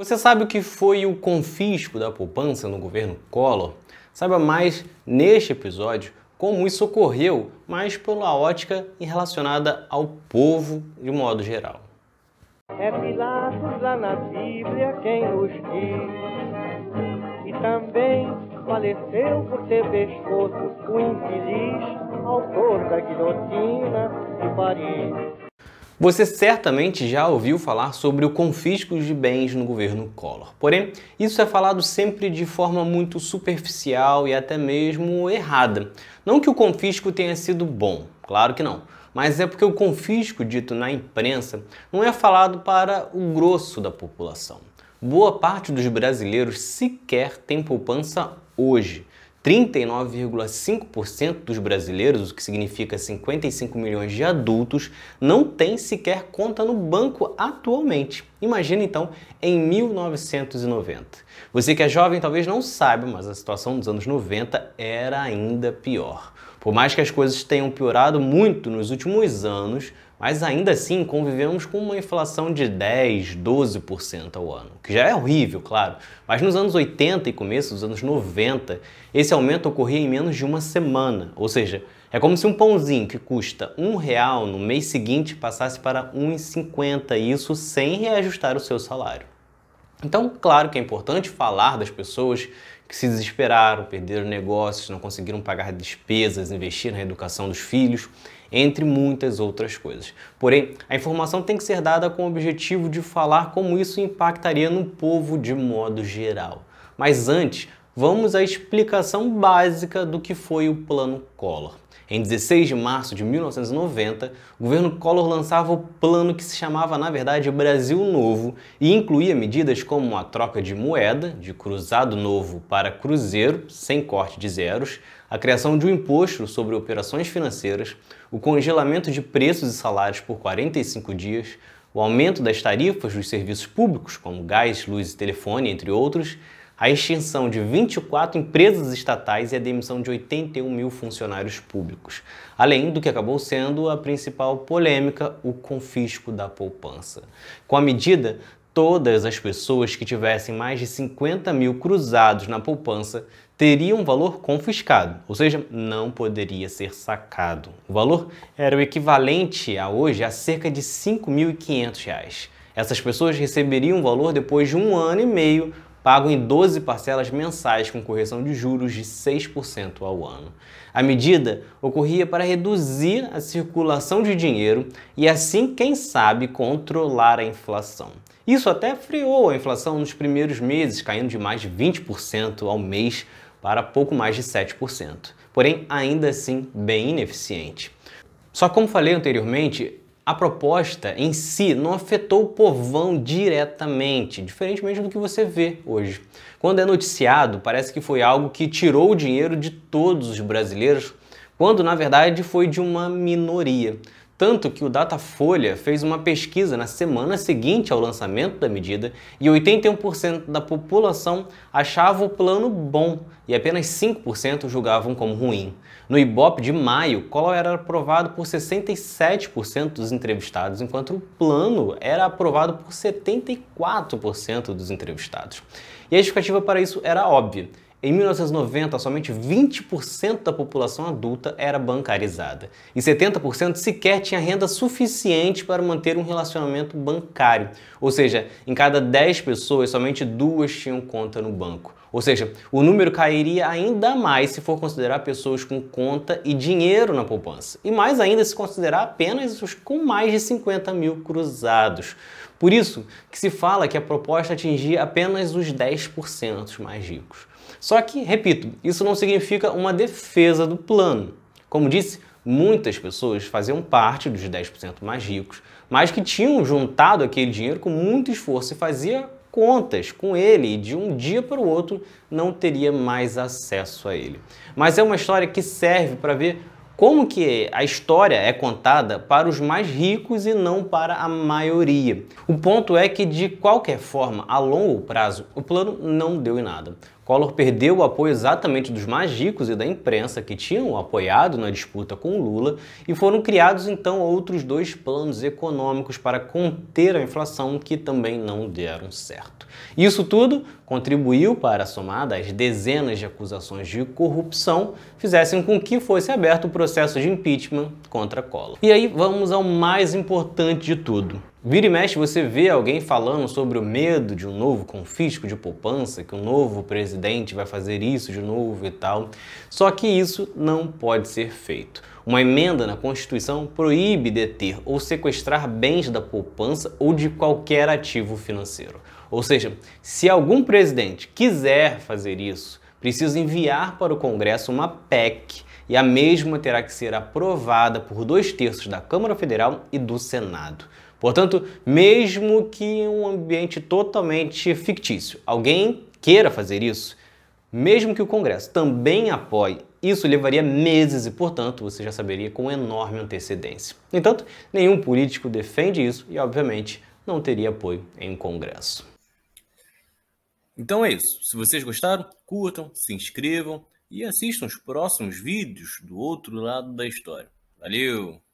Você sabe o que foi o confisco da poupança no governo Collor? Saiba mais neste episódio como isso ocorreu, mas pela ótica relacionada ao povo de modo geral. É Pilatos lá na Bíblia quem nos diz, e também faleceu por ter pescoço o infeliz autor da guilhotina de Paris. Você certamente já ouviu falar sobre o confisco de bens no governo Collor. Porém, isso é falado sempre de forma muito superficial e até mesmo errada. Não que o confisco tenha sido bom, claro que não. Mas é porque o confisco dito na imprensa não é falado para o grosso da população. Boa parte dos brasileiros sequer tem poupança hoje. 39,5% dos brasileiros, o que significa 55 milhões de adultos, não tem sequer conta no banco atualmente. Imagina então em 1990. Você que é jovem talvez não saiba, mas a situação dos anos 90 era ainda pior. Por mais que as coisas tenham piorado muito nos últimos anos, mas ainda assim convivemos com uma inflação de 10, 12% ao ano, que já é horrível, claro, mas nos anos 80 e começo dos anos 90, esse aumento ocorria em menos de uma semana, ou seja, é como se um pãozinho que custa um real no mês seguinte passasse para 1,50, isso sem reajustar o seu salário. Então, claro que é importante falar das pessoas que se desesperaram, perderam negócios, não conseguiram pagar despesas, investir na educação dos filhos, entre muitas outras coisas. Porém, a informação tem que ser dada com o objetivo de falar como isso impactaria no povo de modo geral. Mas antes, vamos à explicação básica do que foi o Plano Collor. Em 16 de março de 1990, o governo Collor lançava o plano que se chamava, na verdade, Brasil Novo e incluía medidas como a troca de moeda, de cruzado novo para cruzeiro, sem corte de zeros, a criação de um imposto sobre operações financeiras, o congelamento de preços e salários por 45 dias, o aumento das tarifas dos serviços públicos, como gás, luz e telefone, entre outros, a extinção de 24 empresas estatais e a demissão de 81 mil funcionários públicos, além do que acabou sendo a principal polêmica, o confisco da poupança. Com a medida, todas as pessoas que tivessem mais de 50 mil cruzados na poupança teriam valor confiscado, ou seja, não poderia ser sacado. O valor era o equivalente a hoje a cerca de R$ 5.500. Essas pessoas receberiam o valor depois de um ano e meio pago em 12 parcelas mensais com correção de juros de 6% ao ano. A medida ocorria para reduzir a circulação de dinheiro e assim, quem sabe, controlar a inflação. Isso até freou a inflação nos primeiros meses, caindo de mais de 20% ao mês para pouco mais de 7%, porém ainda assim bem ineficiente. Só como falei anteriormente, a proposta em si não afetou o povão diretamente, diferentemente do que você vê hoje. Quando é noticiado, parece que foi algo que tirou o dinheiro de todos os brasileiros, quando na verdade foi de uma minoria. Tanto que o Datafolha fez uma pesquisa na semana seguinte ao lançamento da medida e 81% da população achava o plano bom e apenas 5% julgavam como ruim. No Ibope de maio, Collor era aprovado por 67% dos entrevistados, enquanto o plano era aprovado por 74% dos entrevistados. E a justificativa para isso era óbvia. Em 1990, somente 20% da população adulta era bancarizada e 70% sequer tinha renda suficiente para manter um relacionamento bancário, ou seja, em cada 10 pessoas, somente duas tinham conta no banco. Ou seja, o número cairia ainda mais se for considerar pessoas com conta e dinheiro na poupança. E mais ainda se considerar apenas os com mais de 50 mil cruzados. Por isso que se fala que a proposta atingia apenas os 10% mais ricos. Só que, repito, isso não significa uma defesa do plano. Como disse, muitas pessoas faziam parte dos 10% mais ricos, mas que tinham juntado aquele dinheiro com muito esforço e fazia contas com ele e de um dia para o outro não teria mais acesso a ele. Mas é uma história que serve para ver como que a história é contada para os mais ricos e não para a maioria. O ponto é que, de qualquer forma, a longo prazo, o plano não deu em nada. Collor perdeu o apoio exatamente dos mais ricos e da imprensa que tinham apoiado na disputa com Lula e foram criados então outros dois planos econômicos para conter a inflação que também não deram certo. Isso tudo contribuiu para, a somada as dezenas de acusações de corrupção, fizessem com que fosse aberto o processo de impeachment contra Collor. E aí vamos ao mais importante de tudo. Vira e mexe você vê alguém falando sobre o medo de um novo confisco de poupança, que o um novo presidente vai fazer isso de novo e tal. Só que isso não pode ser feito. Uma emenda na Constituição proíbe deter ou sequestrar bens da poupança ou de qualquer ativo financeiro. Ou seja, se algum presidente quiser fazer isso, precisa enviar para o Congresso uma PEC e a mesma terá que ser aprovada por dois terços da Câmara Federal e do Senado. Portanto, mesmo que um ambiente totalmente fictício, alguém queira fazer isso, mesmo que o Congresso também apoie, isso levaria meses e, portanto, você já saberia com enorme antecedência. No entanto, nenhum político defende isso e, obviamente, não teria apoio em um Congresso. Então é isso. Se vocês gostaram, curtam, se inscrevam e assistam os próximos vídeos do outro lado da história. Valeu!